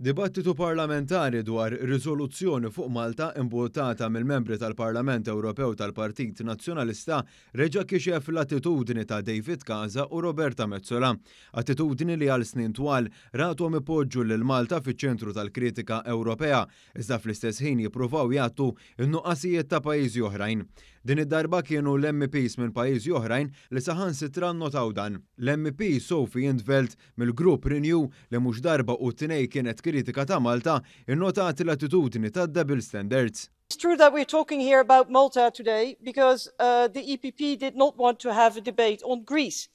Dibattitu parlamentari dwar riżoluzzjoni fuq Malta imbutata mill-membri tal-Parlament Ewropew tal-Partit Nazzjonalista reġa kixef l-attitudni ta' David Kaza u Roberta Mezzola. Attitudni li għal snin twal ratom ipoġġu lil Malta fiċ-ċentru tal-kritika Ewropea, iżda fl-istess ħin jippruvaw jattu n-nuqqasijiet ta' pajjiżi oħrajn. Din id-darba kienu l-MPs minn pajjiżi oħrajn li saħan sitran notaw dan. L-MP Sophie Indveld mill-grupp Renew li mhux darba u t-tnej kienet kritika ta' Malta innotat l-attitudni ta' double standards. It's true that we're talking here about Malta today because uh, the EPP did not want to have a debate on Greece.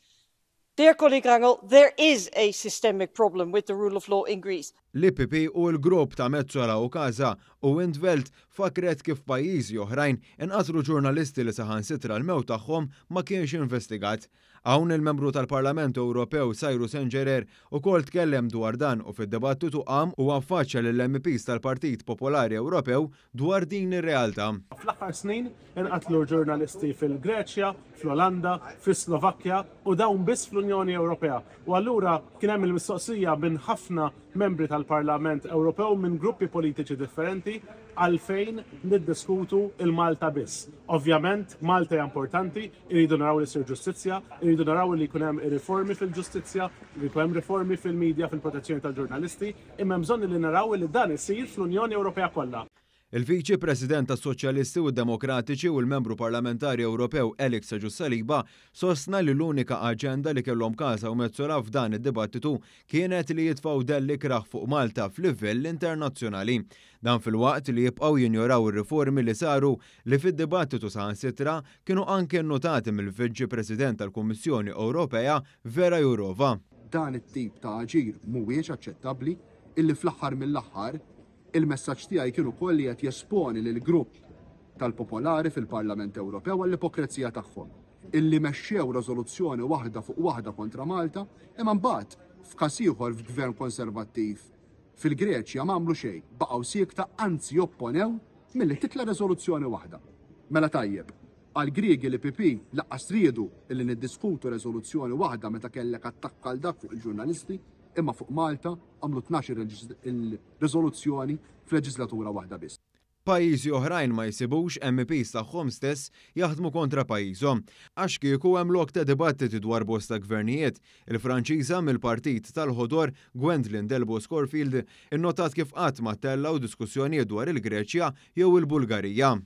Dear colleague Rangel, there is a systemic problem with the rule of law in Greece. L-IPP u l-grupp ta' Mezzola u Kaza u Windveld fakret kif pajjiżi oħrajn inqatru ġurnalisti li saħan sitra l-mew tagħhom ma kienx investigat. Hawn il-membru tal-Parlament Ewropew Sajru Senġerer u kol tkellem dwar dan u fid debattu tuqam u affaċċa lill MPs tal-Partit Popolari Ewropew dwar din ir-realtà. Fl-aħħar snin inqatlu ġurnalisti fil-Greċja, fl-Olanda, fil slovakkja u dawn biss fl-Unjoni Ewropea. U allura kien hemm il-mistoqsija minn ħafna membri tal tal-Parlament Ewropew minn gruppi politiċi differenti għalfejn niddiskutu il-Malta biss. Ovvjament, Malta importanti, irridu naraw li sir ġustizzja, irridu naraw li kunem riformi fil-ġustizzja, li kunem riformi fil-medja fil-protezzjoni tal-ġurnalisti, imma bżonni li naraw li dan isir fl-Unjoni Ewropea kollha. Il-Viċi President tas Soċjalisti u Demokratiċi u l-Membru Parlamentari Ewropew Alex Saliba sostna li l-unika aġenda li kellhom kasa u mezzura f'dan id-dibattitu kienet li jitfaw delli kraħ fuq Malta f'livell internazzjonali. Dan fil-waqt li jibqaw jinjoraw ir-riformi li saru li fid-dibattitu saħan sitra kienu anke notati mill-Viċi President tal-Kummissjoni Ewropea Vera Jurova. Dan it-tip ta' aġir mhuwiex aċċettabbli illi fl-aħħar mill-aħħar Il-messaġġ tiegħi kienu koll li qed jesponi lil grupp tal-popolari fil-Parlament Ewropew għall-ipokrezija tagħhom illi mexxew rezoluzzjoni waħda fuq waħda kontra Malta imma mbagħad ieħor f'gvern konservattiv fil-Greċja m'għamlu xejn, baqgħu siekta anzi opponew milli titla rezoluzzjoni waħda. Mela tajjeb, għal Griegi li PP laqqas ridu illi niddiskutu rezoluzzjoni waħda meta kellek attakka għal dak fuq il-ġurnalisti, imma fuq Malta għamlu 12 il-rizoluzzjoni f'leġislatura waħda biss. Pajjiżi oħrajn ma jsibux MPs tagħhom stess jaħdmu kontra pajjiżhom. Għax kieku hemm lok ta' dibattiti dwar bosta gvernijiet, il-Franċiża mill-Partit tal-Ħodor Gwendlin Delbo Scorfield innotat kif qatt ma tellaw diskussjonijiet dwar il-Greċja jew il-Bulgarija.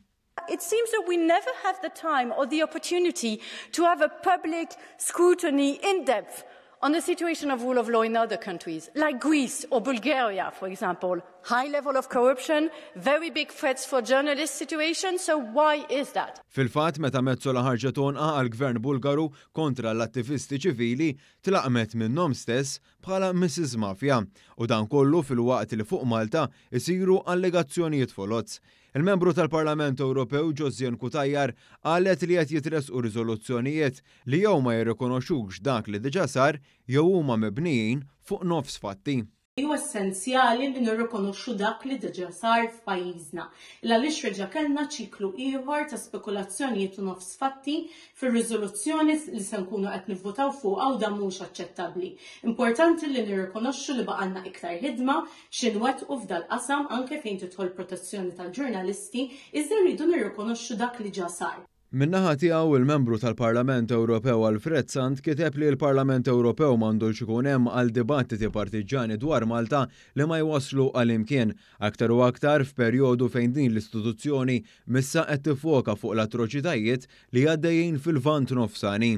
It seems that we never have the time or the opportunity to have a public scrutiny in depth on the situation of rule of law in other countries, like Greece or Bulgaria, for example. High level of corruption, very big threats for journalists' situation, so why is that? Fil-fat, meta mezzo ħarġet onqa għal-gvern Bulgaru kontra l-attivisti ċivili, tlaqmet minnom stess bħala Mrs. Mafia, u dan kollu fil-waqt li fuq Malta jisiru allegazzjonijiet folozz. Il-membru tal-Parlament Ewropew Ġozjen Kutajjar għalet li qed jitresqu riżoluzzjonijiet li jew ma jirrikonoxux dak li diġa sar jew huma mibnijin fuq nofs fatti. U essenzjali li nirrikonoxxu dak li diġà sar f'pajjiżna. Għaliex reġa' kellna ċiklu ieħor ta' spekulazzjonijiet u nofs fatti fir-riżoluzzjoni li se nkunu qed nivvutaw fuq għaw da mhux aċċettabbli. Importanti li nirrikonoxxu li baqalna iktar ħidma x'inwet u f'dal qasam anke fejn tidħol protezzjoni tal-ġurnalisti iżda rridu nirrikonoxxu dak li ġa sar. Minnaħa tiegħu il-membru tal-Parlament Ewropew Alfred Sant kiteb li l-Parlament Ewropew m'għandux ikun hemm għal dibattiti partiġani dwar Malta li ma jwaslu għal imkien aktar u aktar f'perjodu fejn din l-istituzzjoni missa qed tifoka fuq l-atroċitajiet li għaddejjin fil-vant nofsani.